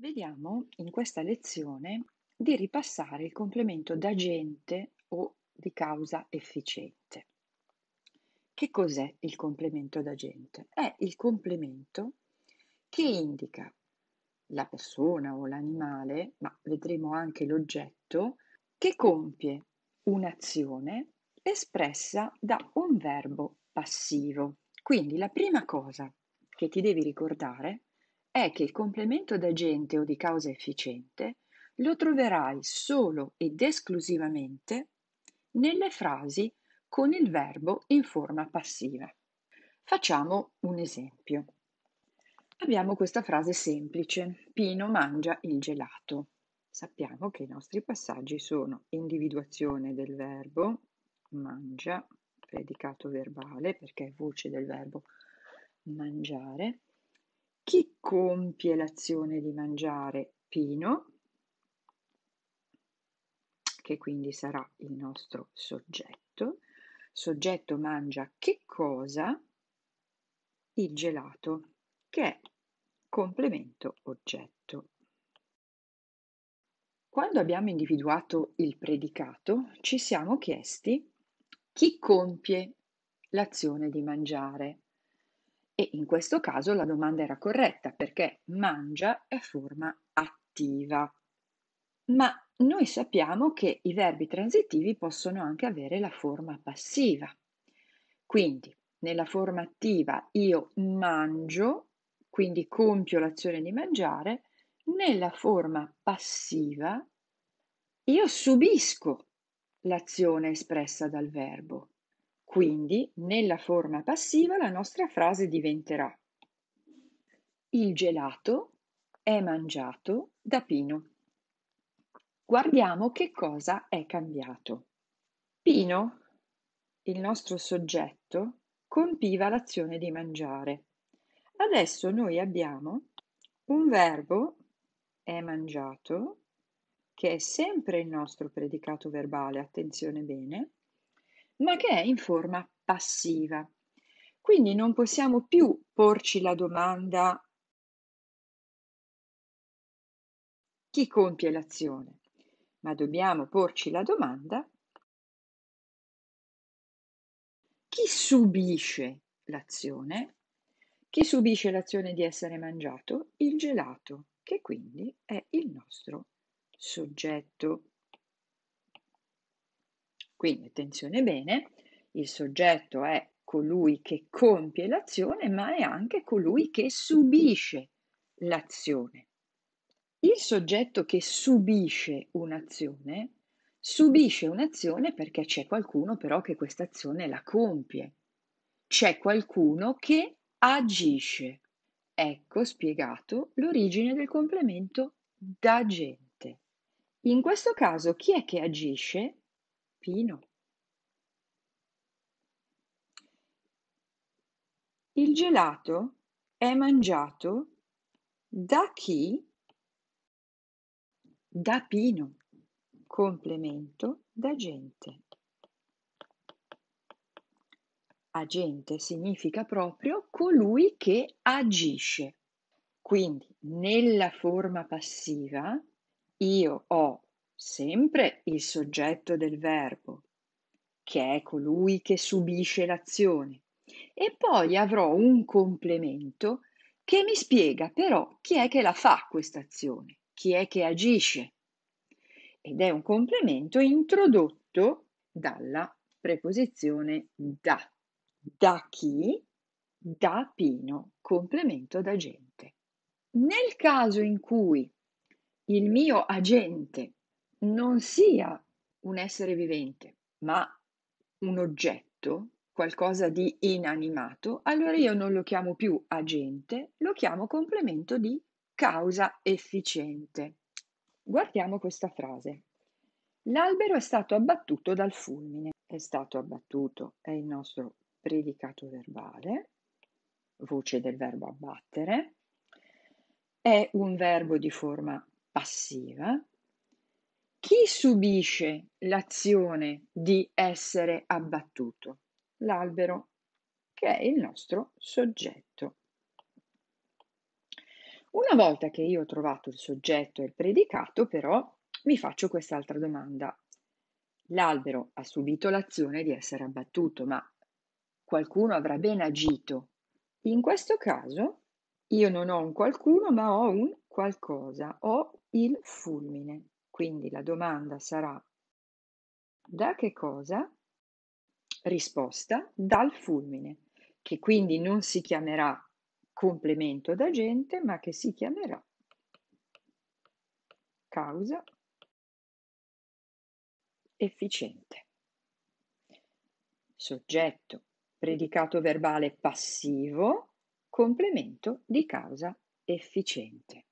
Vediamo in questa lezione di ripassare il complemento d'agente o di causa efficiente. Che cos'è il complemento d'agente? È il complemento che indica la persona o l'animale, ma vedremo anche l'oggetto, che compie un'azione espressa da un verbo passivo. Quindi la prima cosa che ti devi ricordare è che il complemento d'agente o di causa efficiente lo troverai solo ed esclusivamente nelle frasi con il verbo in forma passiva. Facciamo un esempio. Abbiamo questa frase semplice, Pino mangia il gelato. Sappiamo che i nostri passaggi sono individuazione del verbo, mangia, predicato verbale perché è voce del verbo mangiare, chi compie l'azione di mangiare? Pino, che quindi sarà il nostro soggetto. Soggetto mangia che cosa? Il gelato, che è complemento oggetto. Quando abbiamo individuato il predicato, ci siamo chiesti chi compie l'azione di mangiare. E in questo caso la domanda era corretta perché mangia è forma attiva. Ma noi sappiamo che i verbi transitivi possono anche avere la forma passiva. Quindi nella forma attiva io mangio, quindi compio l'azione di mangiare, nella forma passiva io subisco l'azione espressa dal verbo. Quindi, nella forma passiva la nostra frase diventerà Il gelato è mangiato da Pino. Guardiamo che cosa è cambiato. Pino, il nostro soggetto, compiva l'azione di mangiare. Adesso noi abbiamo un verbo è mangiato, che è sempre il nostro predicato verbale, attenzione bene, ma che è in forma passiva. Quindi non possiamo più porci la domanda chi compie l'azione, ma dobbiamo porci la domanda chi subisce l'azione, chi subisce l'azione di essere mangiato, il gelato, che quindi è il nostro soggetto. Quindi attenzione bene, il soggetto è colui che compie l'azione, ma è anche colui che subisce l'azione. Il soggetto che subisce un'azione subisce un'azione perché c'è qualcuno però che questa azione la compie. C'è qualcuno che agisce. Ecco spiegato l'origine del complemento da gente. In questo caso chi è che agisce? Pino. Il gelato è mangiato da chi? Da Pino. Complemento da gente. Agente significa proprio colui che agisce. Quindi nella forma passiva io ho sempre il soggetto del verbo, che è colui che subisce l'azione. E poi avrò un complemento che mi spiega però chi è che la fa questa azione, chi è che agisce. Ed è un complemento introdotto dalla preposizione da. Da chi? Da Pino, complemento d'agente. Nel caso in cui il mio agente non sia un essere vivente, ma un oggetto, qualcosa di inanimato, allora io non lo chiamo più agente, lo chiamo complemento di causa efficiente. Guardiamo questa frase. L'albero è stato abbattuto dal fulmine. È stato abbattuto è il nostro predicato verbale, voce del verbo abbattere. È un verbo di forma passiva, chi subisce l'azione di essere abbattuto? L'albero, che è il nostro soggetto. Una volta che io ho trovato il soggetto e il predicato, però, mi faccio quest'altra domanda. L'albero ha subito l'azione di essere abbattuto, ma qualcuno avrà ben agito. In questo caso io non ho un qualcuno, ma ho un qualcosa, ho il fulmine. Quindi la domanda sarà da che cosa? Risposta dal fulmine, che quindi non si chiamerà complemento d'agente, ma che si chiamerà causa efficiente. Soggetto, predicato verbale passivo, complemento di causa efficiente.